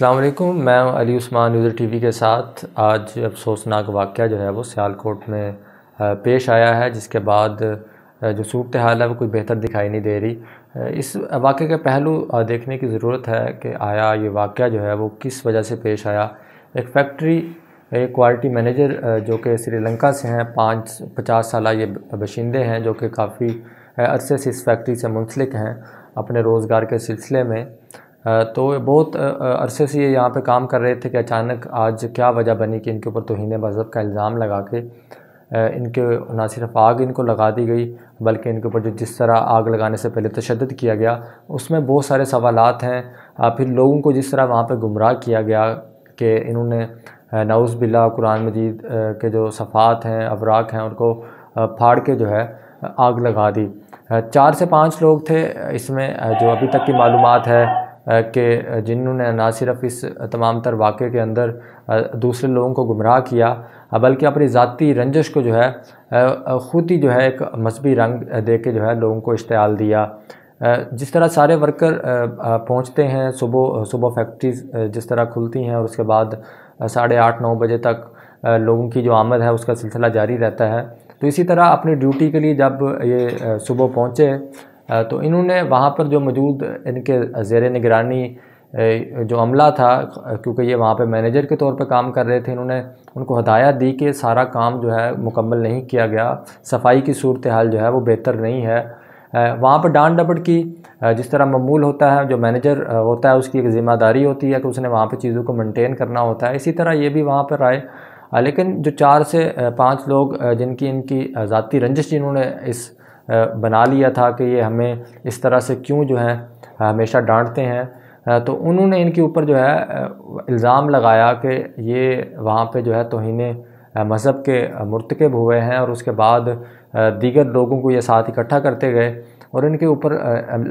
वालेकुम मैं Ali Usman user TV के साथ आज अफसोसनाक वाक़ जो है वो सियालकोट में पेश आया है जिसके बाद जो सूरत हाल है वो कोई बेहतर दिखाई नहीं दे रही इस वाक़े के पहलू देखने की ज़रूरत है कि आया ये वाक़ जो है वो किस वजह से पेश आया एक फैक्ट्री एक क्वालिटी मैनेजर जो कि श्रीलंका से हैं पाँच पचास साल ये बशिंदे हैं जो कि काफ़ी अरसे से इस फैक्ट्री से मुंसलिक हैं अपने रोज़गार के सिलसिले में तो बहुत अरसे से ये यहाँ पे काम कर रहे थे कि अचानक आज क्या वजह बनी कि इनके ऊपर तोहन मज़हब का इल्ज़ाम लगा के इनके ना सिर्फ आग इनको लगा दी गई बल्कि इनके ऊपर जो जिस तरह आग लगाने से पहले तशद किया गया उसमें बहुत सारे सवालत हैं फिर लोगों को जिस तरह वहाँ पर गुमराह किया गया कि इन्होंने नाउज़ बिल्ला कुरान मजीद के जो सफ़ात हैं अवराक हैं उनको फाड़ के जो है आग लगा दी चार से पाँच लोग थे इसमें जो अभी तक की मालूम है कि जिन्होंने ना सिर्फ इस तमाम तर वाक़े के अंदर दूसरे लोगों को गुमराह किया बल्कि अपनी ज़ाती रंजश को जो है ख़ुद ही जो है एक मजहबी रंग दे के जो है लोगों को इश्तआल दिया जिस तरह सारे वर्कर पहुँचते हैं सुबह सुबह फैक्ट्रीज जिस तरह खुलती हैं और उसके बाद साढ़े आठ नौ बजे तक लोगों की जो आमद है उसका सिलसिला जारी रहता है तो इसी तरह अपनी ड्यूटी के लिए जब ये सुबह पहुँचे तो इन्होंने वहाँ पर जो मौजूद इनके जेर निगरानी जो अमला था क्योंकि ये वहाँ पे मैनेजर के तौर पे काम कर रहे थे इन्होंने उनको हदायत दी कि सारा काम जो है मुकम्मल नहीं किया गया सफाई की सूरत हाल जो है वो बेहतर नहीं है वहाँ पर डांट डपट की जिस तरह ममूल होता है जो मैनेजर होता है उसकी एक ज़िम्मेदारी होती है कि उसने वहाँ पर चीज़ों को मेनटेन करना होता है इसी तरह ये भी वहाँ पर आए लेकिन जो चार से पाँच लोग जिनकी इनकी ज़ाती रंजिश जिन्होंने इस बना लिया था कि ये हमें इस तरह से क्यों जो है हमेशा डांटते हैं तो उन्होंने इनके ऊपर जो है इल्ज़ाम लगाया कि ये वहाँ पे जो है तोहन मज़हब के मरतकब हुए हैं और उसके बाद दीगर लोगों को ये साथ इकट्ठा करते गए और इनके ऊपर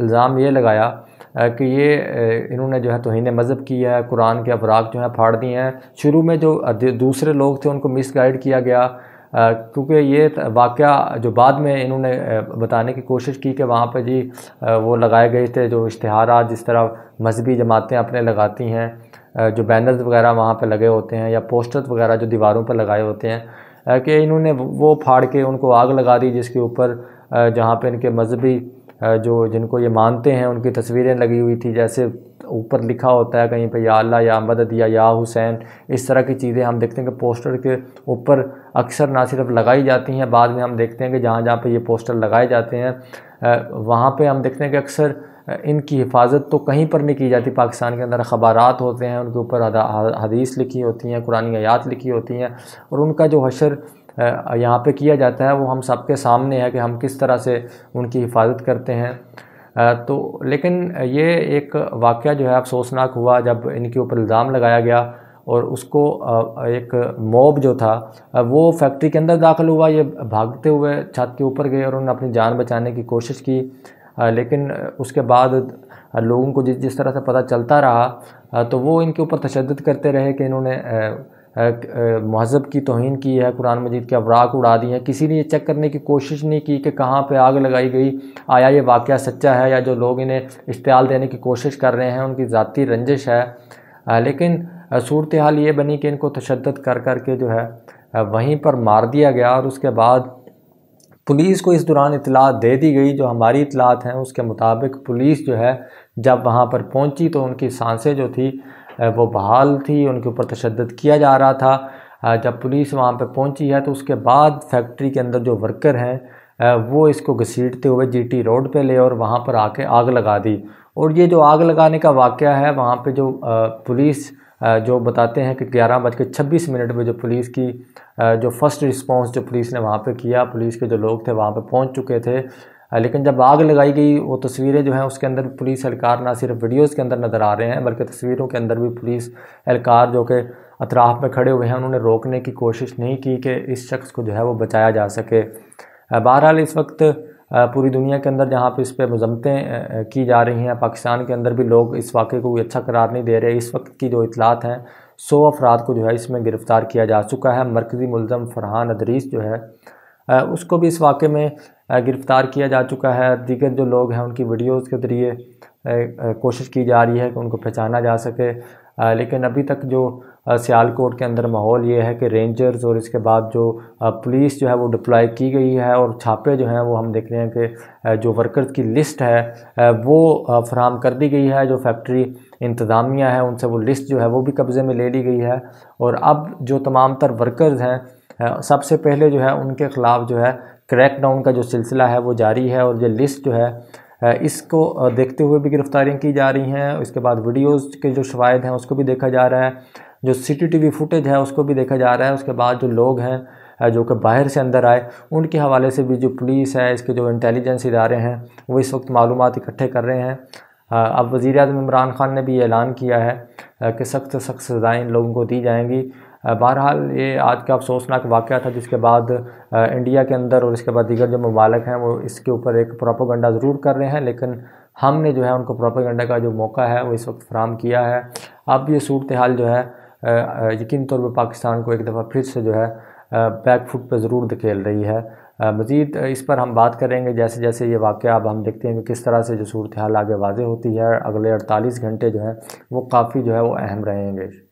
इल्ज़ाम ये लगाया कि ये इन्होंने जो है तोहन मज़हब की है कुरान के अफराक जो है फाड़ दिए हैं शुरू में जो दूसरे लोग थे उनको मिस गाइड किया गया क्योंकि ये वाक़ जो बाद में इन्होंने बताने की कोशिश की कि वहाँ पर जी वो लगाए गए थे जो इश्तहार जिस तरह मजहबी जमातें अपने लगाती हैं जो बैनर्स वगैरह वहाँ पर लगे होते हैं या पोस्टर्स वगैरह जो दीवारों पर लगाए होते हैं कि इन्होंने वो फाड़ के उनको आग लगा दी जिसके ऊपर जहाँ पर इनके मजहबी जो जिनको ये मानते हैं उनकी तस्वीरें लगी हुई थी जैसे ऊपर लिखा होता है कहीं पर या अल्लाह या मदद या या हुसैन इस तरह की चीज़ें हम देखते हैं कि पोस्टर के ऊपर अक्सर ना सिर्फ लगाई जाती हैं बाद में हम देखते हैं कि जहाँ जहाँ पर ये पोस्टर लगाए जाते हैं वहाँ पर हम देखते हैं कि अक्सर इनकी हिफाजत तो कहीं पर नहीं की जाती पाकिस्तान के अंदर अखबारात होते हैं उनके ऊपर हदीस लिखी होती हैं कुरानी आयात लिखी होती हैं और उनका जो हशर यहाँ पे किया जाता है वो हम सबके सामने है कि हम किस तरह से उनकी हिफाजत करते हैं तो लेकिन ये एक वाक़ जो है अफसोसनाक हुआ जब इनके ऊपर इल्ज़ाम लगाया गया और उसको एक मोब जो था वो फैक्ट्री के अंदर दाखिल हुआ ये भागते हुए छत के ऊपर गए और उन्होंने अपनी जान बचाने की कोशिश की लेकिन उसके बाद लोगों को जिस जिस तरह से पता चलता रहा तो वो इनके ऊपर तशद करते रहे कि इन्होंने महजब की तोहन की है कुरान मजीद के अवराक उड़ा दी है किसी ने ये चेक करने की कोशिश नहीं की कि कहाँ पर आग लगाई गई आया ये वाक़ सच्चा है या जो लोग इन्हें इश्तियाल देने की कोशिश कर रहे हैं उनकी ज़ाती रंजिश है लेकिन सूरत हाल ये बनी कि इनको तशद कर कर के जो है वहीं पर मार दिया गया और उसके बाद पुलिस को इस दौरान इतला दे दी गई जो हमारी इतलात हैं उसके मुताबिक पुलिस जो है जब वहाँ पर पहुँची तो उनकी सांसें जो थी वो बहाल थी उनके ऊपर तशद किया जा रहा था जब पुलिस वहाँ पर पहुँची है तो उसके बाद फैक्ट्री के अंदर जो वर्कर हैं वो इसको घसीटते हुए जीटी रोड पे ले और वहाँ पर आके आग लगा दी और ये जो आग लगाने का वाक़ है वहाँ पे जो पुलिस जो बताते हैं कि ग्यारह बज के छब्बीस मिनट में जो पुलिस की जो फ़र्स्ट रिस्पांस जो पुलिस ने वहाँ पे किया पुलिस के जो लोग थे वहाँ पे पहुँच चुके थे लेकिन जब आग लगाई गई वो तस्वीरें जो हैं उसके अंदर पुलिस एहलकार ना सिर्फ वीडियोस के अंदर नज़र आ रहे हैं बल्कि तस्वीरों के अंदर भी पुलिस एहलकार जो कि अतराफ़ में खड़े हुए हैं उन्होंने रोकने की कोशिश नहीं की कि इस शख्स को जो है वो बचाया जा सके बहरहाल इस वक्त पूरी दुनिया के अंदर जहाँ पर इस पर मजम्मतें की जा रही हैं पाकिस्तान के अंदर भी लोग इस वाक़े को कोई अच्छा करार नहीं दे रहे इस वक्त की जो इतलात हैं सौ अफराद को जो है इसमें गिरफ़्तार किया जा चुका है मरकज़ी मुलम फरहान अदरीस जो है उसको भी इस वाक़े में गिरफ़्तार किया जा चुका है दीगर जो लोग हैं उनकी वीडियोज़ के ज़रिए कोशिश की जा रही है कि उनको पहचाना जा सके लेकिन अभी तक जो सियालकोट के अंदर माहौल ये है कि रेंजर्स और इसके बाद जो पुलिस जो है वो डिप्लॉय की गई है और छापे जो हैं वो हम देख रहे हैं कि जो वर्कर्स की लिस्ट है वो फ्राहम कर दी गई है जो फैक्ट्री इंतज़ामिया है उनसे वो लिस्ट जो है वो भी कब्ज़े में ले ली गई है और अब जो तमाम तर वर्कर्स हैं सबसे पहले जो है उनके ख़िलाफ़ जो है क्रैकडाउन का जो सिलसिला है वो जारी है और ये लिस्ट जो है इसको देखते हुए भी गिरफ्तारियाँ की जा रही हैं उसके बाद वीडियोज़ के जो शवाद हैं उसको भी देखा जा रहा है जो वी फुटेज है उसको भी देखा जा रहा है उसके बाद जो लोग हैं जो कि बाहर से अंदर आए उनके हवाले से भी जो पुलिस है इसके जो इंटेलिजेंस इदारे हैं वो इस वक्त मालूम इकट्ठे कर रहे हैं अब वज़ी अजम इमरान ख़ान ने भी ऐलान किया है कि सख्त सख्त सज़ाएँ इन लोगों को दी जाएंगी बहरहाल ये आज का अफसोसनाक वाक़ था जिसके बाद इंडिया के अंदर और इसके बाद दीगर जो ममालक हैं वो इसके ऊपर एक प्रोपोगंडा ज़रूर कर रहे हैं लेकिन हमने जो है उनको प्रोपोगंडा का जो मौका है वो इस वक्त फ्राहम किया है अब ये सूरत हाल जो है यकीन तौर पर पाकिस्तान को एक दफ़ा फिर से जो है बैक फुट पर ज़रूर धकेल रही है मज़ीद इस पर हम बात करेंगे जैसे जैसे ये वाक़ अब हम देखते हैं कि किस तरह से जो सूरत हाल आगे वाजे होती है अगले अड़तालीस घंटे जो हैं वो काफ़ी जो है वो अहम रहेंगे